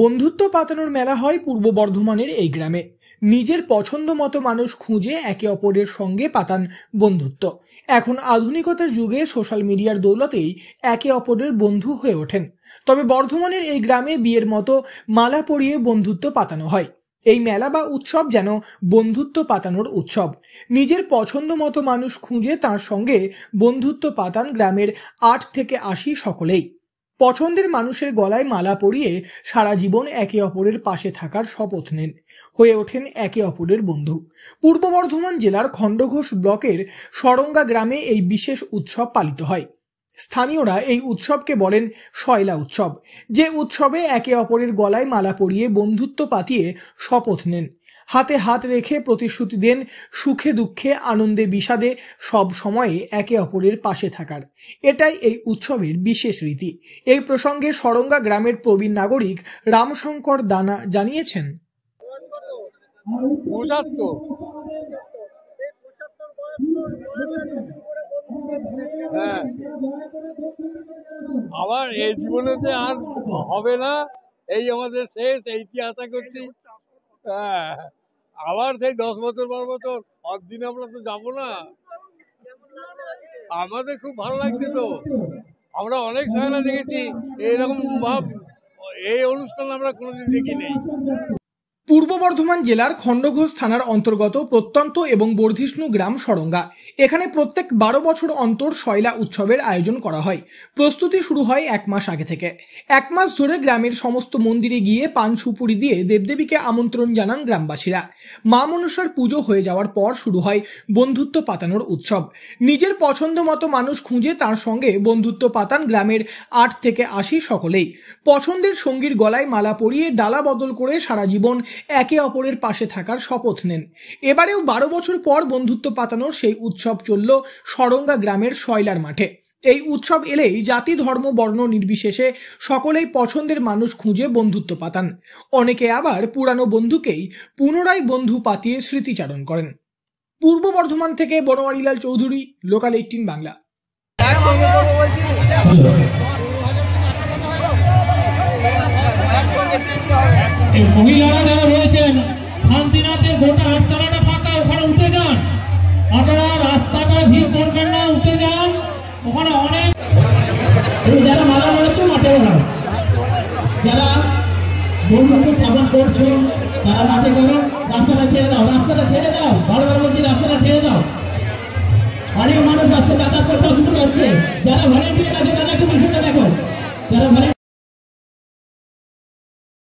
বন্ধুত্ব পাতানোর মেলা হয় পূর্ব বর্ধমানের এই গ্রামে নিজের পছন্দ মতো মানুষ খুঁজে একে অপরের সঙ্গে পাতান বন্ধুত্ব এখন আধুনিকতার যুগে সোশ্যাল মিডিয়ার দৌলতেই একে অপরের বন্ধু হয়ে ওঠেন তবে বর্ধমানের এই গ্রামে বিয়ের মতো মালা পরিয়ে বন্ধুত্ব পাতানো হয় এই মেলা বা উৎসব যেন বন্ধুত্ব পাতানোর উৎসব নিজের পছন্দ মতো মানুষ খুঁজে তার সঙ্গে বন্ধুত্ব পাতান গ্রামের আট থেকে আশি সকলেই পছন্দের মানুষের গলায় মালা পরিয়ে সারা জীবন একে অপরের পাশে থাকার শপথ নেন হয়ে ওঠেন একে অপরের বন্ধু পূর্ব বর্ধমান জেলার খণ্ডঘোষ ব্লকের সরঙ্গা গ্রামে এই বিশেষ উৎসব পালিত হয় স্থানীয়রা এই উৎসবকে বলেন শয়লা উৎসব যে উৎসবে একে অপরের গলায় মালা পরিয়ে বন্ধুত্ব পাতিয়ে শপথ নেন হাতে হাত রেখে প্রতিশ্রুতি দেন সুখে দুঃখে আনন্দে বিষাদে সব সময়ে একে অপরের পাশে থাকার এটাই এই উৎসবের বিশেষ রীতি এই প্রসঙ্গে সরঙ্গা গ্রামের প্রবীণ নাগরিক রামশঙ্কর দানা জানিয়েছেন হ্যাঁ আবার এই জীবনেতে আর হবে না এই আমাদের শেষ এই কি আশা করছি হ্যাঁ আবার সেই দশ বছর বারো বছর দিনে আমরা তো যাবো না আমাদের খুব ভালো লাগছে তো আমরা অনেক সহায়না দেখেছি এরকম ভাব এই অনুষ্ঠান আমরা কোনোদিন দেখি নেই পূর্ব বর্ধমান জেলার খণ্ডঘোষ থানার অন্তর্গত প্রত্যন্ত এবং বর্ধিষ্ণু গ্রাম সরঙ্গা এখানে প্রত্যেক বারো বছর অন্তর শয়লা উৎসবের আয়োজন করা হয় প্রস্তুতি শুরু হয় এক মাস আগে থেকে এক মাস ধরে গ্রামের সমস্ত মন্দিরে গিয়ে পান সুপুরি দিয়ে দেবদেবীকে আমন্ত্রণ জানান গ্রামবাসীরা মা মনসার পুজো হয়ে যাওয়ার পর শুরু হয় বন্ধুত্ব পাতানোর উৎসব নিজের পছন্দ মতো মানুষ খুঁজে তার সঙ্গে বন্ধুত্ব পাতান গ্রামের আট থেকে আশি সকলেই পছন্দের সঙ্গীর গলায় মালা পরিয়ে ডালা বদল করে সারা জীবন একে অপরের পাশে থাকার শপথ নেন এবারেও বারো বছর পর বন্ধুত্ব পাতানোর সেই উৎসব চলল সরঙ্গা গ্রামের শয়লার মাঠে এই উৎসব এলেই জাতি ধর্ম বর্ণ নির্বিশেষে সকলেই পছন্দের মানুষ খুঁজে বন্ধুত্ব পাতান অনেকে আবার পুরানো বন্ধুকেই পুনরায় বন্ধু পাতিয়ে স্মৃতিচারণ করেন পূর্ব বর্ধমান থেকে বনোয়ারিলাল চৌধুরী লোকাল এইটিন বাংলা এই মহিলারা যারা রয়েছেন শান্তিনাথের গোটা হাতচালাটা ফাঁকা ওখানে উঠে যান আপনারা রাস্তাটা ভিড় করবেন না উঠে যান ওখানে অনেক যারা মারা মারাচ্ছ মাঠে মারা যারা বন্ধুত্ব স্থাপন করছেন তারা মাঠে করো রাস্তাটা ছেড়ে দাও রাস্তাটা ছেড়ে দাও ভালো ভালো বলছি রাস্তাটা ছেড়ে দাও অনেক মানুষ আসছে যাতায়াত করতে অসুবিধা হচ্ছে যারা ভলেন্টিয়ার আছে তারা একটু বিষয়টা দেখো যারা